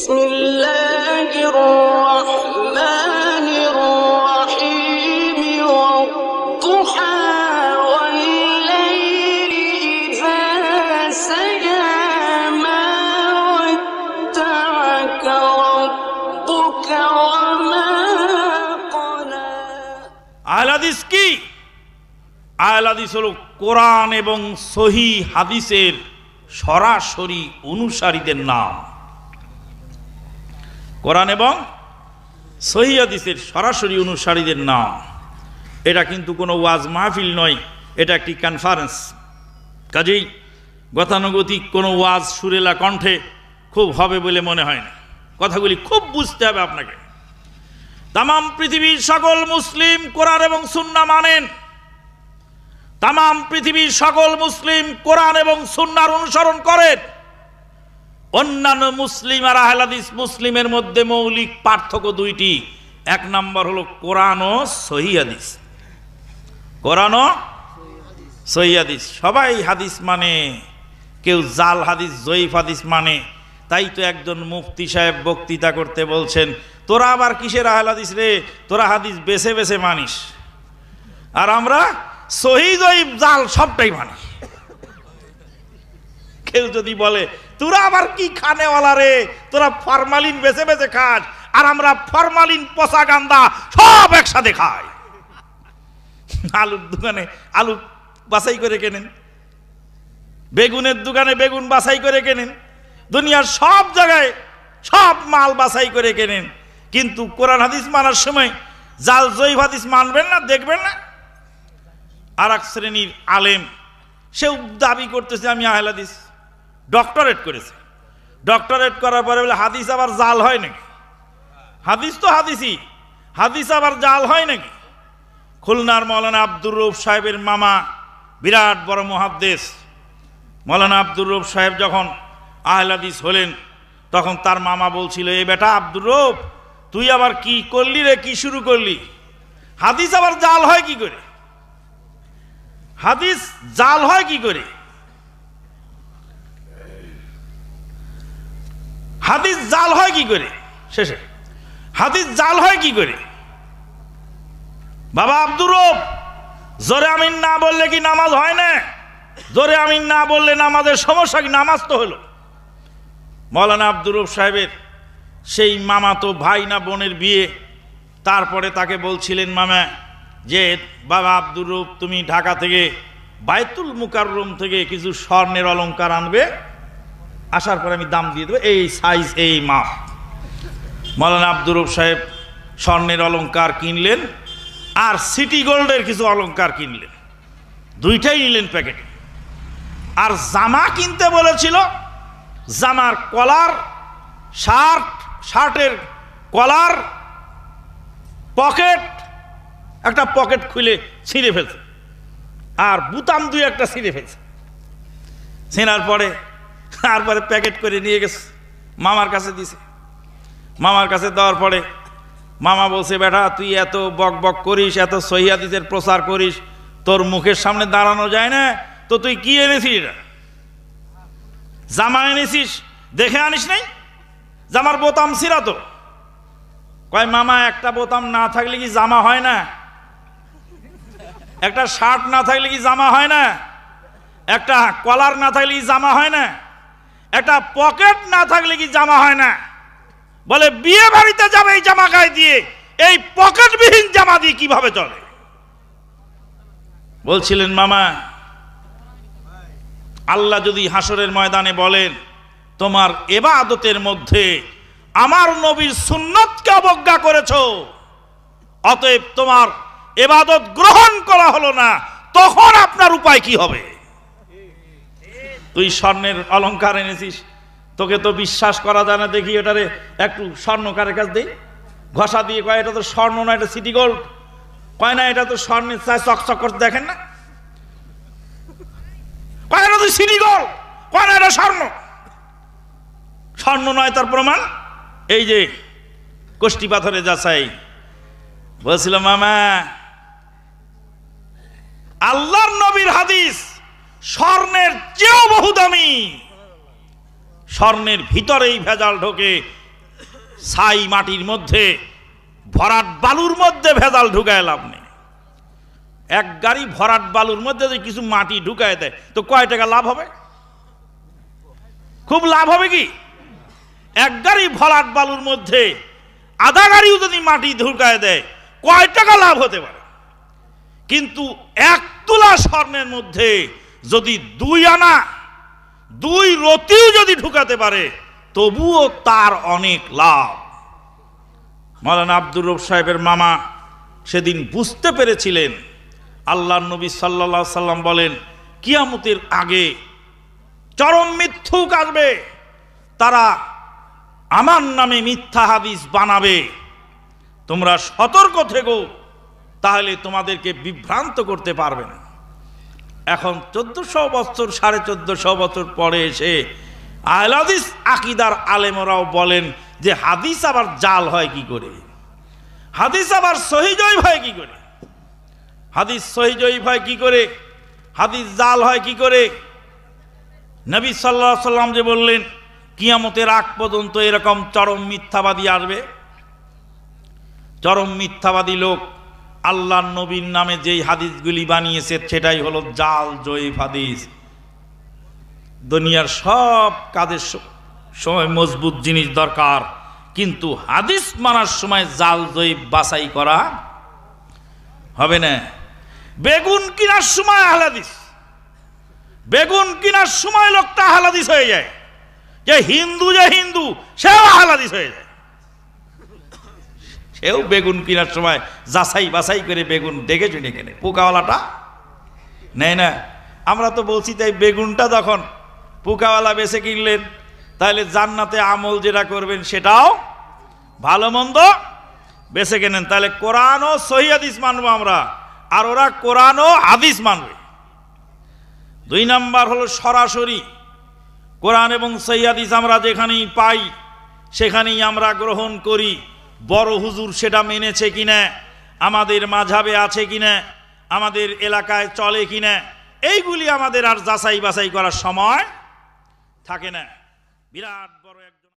بسم الله الرحمن الرحيم والضحى والليل إذا سجى ما ودعك ربك وما قلى আলাদিস কি আলাদিস হল কোরআন এবং সহি হাদিসের সরাসরি অনুসারীদের নাম কোরআন এবং সহিদের সরাসরি অনুসারীদের নাম এটা কিন্তু কোনো ওয়াজ মাহফিল নয় এটা একটি কনফারেন্স কাজেই গতানুগতিক কোনো ওয়াজ সুরেলা কণ্ঠে খুব হবে বলে মনে হয় না কথাগুলি খুব বুঝতে হবে আপনাকে তাম পৃথিবীর সকল মুসলিম কোরআন এবং সুন্না মানেন তাম পৃথিবীর সকল মুসলিম কোরআন এবং সুন্নার অনুসরণ করেন অন্যান্য মুসলিম আর আহলাদিস মুসলিমের মধ্যে মৌলিক পার্থক্য দুইটি এক নম্বর হলো কোরআন ও সহিদিস কোরআন সহিদিস সবাই হাদিস মানে কেউ জাল হাদিস জয়ীফ হাদিস মানে তাই তো একজন মুফতি সাহেব বক্তৃতা করতে বলছেন তোরা আবার কিসের আহলাদিস রে তোরা হাদিস বেছে বেছে মানিস আর আমরা সহিদ জাল সবটাই মানি কেউ যদি বলে তোরা আবার কি খানেওয়ালা রে তোরা ফরমালিন বেছে বেছে খাস আর আমরা ফরমালিন পচা গান্দা সব একসাথে খাই আলুর দোকানে আলু বাছাই করে কেনেন বেগুনের দোকানে বেগুন বাছাই করে কেনেন দুনিয়ার সব জায়গায় সব মাল বাছাই করে কেনেন কিন্তু কোরআন হাদিস মানার সময় জাল জৈব হাদিস মানবেন না দেখবেন না আর এক শ্রেণীর আলেম সেও দাবি করতেছে আমি আহলাদিস ডক্টরেট করেছে ডক্টরেট করার পরে বলে হাদিস আবার জাল হয় নাকি হাদিস তো হাদিসই হাদিস আবার জাল হয় নাকি খুলনার মৌলানা আব্দুর রৌফ সাহেবের মামা বিরাট বড় মহাদ্দেশ মৌলানা আব্দুর রৌফ সাহেব যখন আহলাদিস হলেন তখন তার মামা বলছিল এ বেটা আব্দুর রৌফ তুই আবার কি করলি রে কি শুরু করলি হাদিস আবার জাল হয় কি করে হাদিস জাল হয় কি করে হাদিস জাল হয় কি করে শেষে হাদিস জাল হয় কি করে বাবা আব্দুর জোরে আমিন না বললে কি নামাজ হয় না জোরে আমিন না বললে নামাজের সমস্যা কি নামাজ তো হলো মৌলানা আব্দুর সাহেবের সেই মামা তো ভাই না বোনের বিয়ে তারপরে তাকে বলছিলেন মামা যে বাবা আব্দুর তুমি ঢাকা থেকে বায়তুল মুকাররুম থেকে কিছু স্বর্ণের অলঙ্কার আনবে আসার পরে আমি দাম দিয়ে দেবো এই সাইজ এই মাপ মৌলানা আব্দুর সাহেব স্বর্ণের অলঙ্কার কিনলেন আর সিটি গোল্ডের কিছু অলঙ্কার কিনলেন দুইটাই নিলেন প্যাকেটে আর জামা কিনতে বলেছিল জামার কলার শার্ট শার্টের কলার পকেট একটা পকেট খুলে ছিঁড়ে ফেলছে আর বুতাম দুই একটা ছিঁড়ে ফেলছে ছিঁড়ার পরে তারপরে প্যাকেট করে নিয়ে গেছে মামার কাছে দিছে মামার কাছে দেওয়ার পরে মামা বলছে বেটা তুই এত বক বক করিস এত সহিয়াদিতের প্রচার করিস তোর মুখের সামনে দাঁড়ানো যায় না তো তুই কি এনেছিস জামা এনেছিস দেখে আনিস নাই জামার বোতাম ছিল তো কয় মামা একটা বোতাম না থাকলে কি জামা হয় না একটা শার্ট না থাকলে কি জামা হয় না একটা কলার না থাকলে কি জামা হয় না একটা পকেট না থাকলে কি জামা হয় না বলে বিয়ে বাড়িতে যাবে এই জামা গায়ে দিয়ে এই পকেটবিহীন জামা দিয়ে কিভাবে চলে বলছিলেন মামা আল্লাহ যদি হাসরের ময়দানে বলেন তোমার এবাদতের মধ্যে আমার নবীর সুন্নতকে অবজ্ঞা করেছ অতএব তোমার এবাদত গ্রহণ করা হলো না তখন আপনার উপায় কি হবে তুই স্বর্ণের অলঙ্কার এনেছিস তোকে তো বিশ্বাস করা যায় না দেখি এটারে একটু স্বর্ণকারের কাছ দিই ঘষা দিয়ে কয় এটা তো স্বর্ণ না এটা সিটি গোল্ড কয় না এটা তো স্বর্ণের চায় চকচক করতে দেখেন না কয় এটা তো সিটি গোল্ড কয় না এটা স্বর্ণ স্বর্ণ নয় তার প্রমাণ এই যে কষ্টি পাথরে যাচাই বলছিলাম মামা আল্লাহর নবীর হাদিস স্বর্ণের চেয়েও বহু দামি স্বর্ণের ভিতরেই ভেজাল ঢোকে সাই মাটির মধ্যে ভরাট বালুর মধ্যে ভেজাল ঢুকায় লাভ নেই এক গাড়ি ভরাট বালুর মধ্যে যদি কিছু মাটি ঢুকায় দেয় তো কয় টাকা লাভ হবে খুব লাভ হবে কি এক গাড়ি ভরাট বালুর মধ্যে আধা গাড়িও যদি মাটি ঢুকায় দেয় কয় টাকা লাভ হতে পারে কিন্তু এক তুলা স্বর্ণের মধ্যে যদি দুই আনা দুই রতিও যদি ঢুকাতে পারে তবুও তার অনেক লাভ মালানা আব্দুর রব সাহেবের মামা সেদিন বুঝতে পেরেছিলেন আল্লাহ নবী সাল্লা সাল্লাম বলেন কিয়ামতের আগে চরম মিথ্যুক আসবে তারা আমার নামে মিথ্যা হাদিস বানাবে তোমরা সতর্ক থেকো তাহলে তোমাদেরকে বিভ্রান্ত করতে পারবে না এখন চোদ্দশো বছর সাড়ে চোদ্দশো বছর পরে এসে আহলাদিস আকিদার আলেমরাও বলেন যে হাদিস আবার জাল হয় কি করে হাদিস আবার সহিজয় হয় কি করে হাদিস সহিজয় হয় কি করে হাদিস জাল হয় কি করে নবী সাল্লা সাল্লাম যে বললেন কিয়ামতের আগ পর্যন্ত এরকম চরম মিথ্যাবাদী আসবে চরম মিথ্যাবাদী লোক আল্লাহ নবীর নামে যেই হাদিসগুলি বানিয়েছে সেটাই হলো জাল জয়ীফ হাদিস দুনিয়ার সব কাজের সময় মজবুত জিনিস দরকার কিন্তু হাদিস মানার সময় জাল জয়ীফ বাছাই করা হবে না বেগুন কিনার সময় আহলাদিস বেগুন কিনার সময় লোকটা আহলাদিস হয়ে যায় যে হিন্দু যে হিন্দু সেও আহলাদিস হয়ে যায় সেও বেগুন কেনার সময় যাচাই বাছাই করে বেগুন দেখে চুনে কেনে পোকাওয়ালাটা নেয় না আমরা তো বলছি তাই বেগুনটা যখন পোকাওয়ালা বেছে কিনলেন তাহলে জান্নাতে আমল যেটা করবেন সেটাও ভালো মন্দ বেছে কেনেন তাহলে কোরআন ও সহিদিস মানবো আমরা আর ওরা কোরআন ও হাদিস মানবে দুই নাম্বার হলো সরাসরি কোরআন এবং সৈয়াদিস আমরা যেখানেই পাই সেখানেই আমরা গ্রহণ করি বড় হুজুর সেটা মেনেছে কিনা আমাদের মাঝাবে আছে কিনা আমাদের এলাকায় চলে কিনা এইগুলি আমাদের আর যাচাই বাছাই করার সময় থাকে না বিরাট বড় এক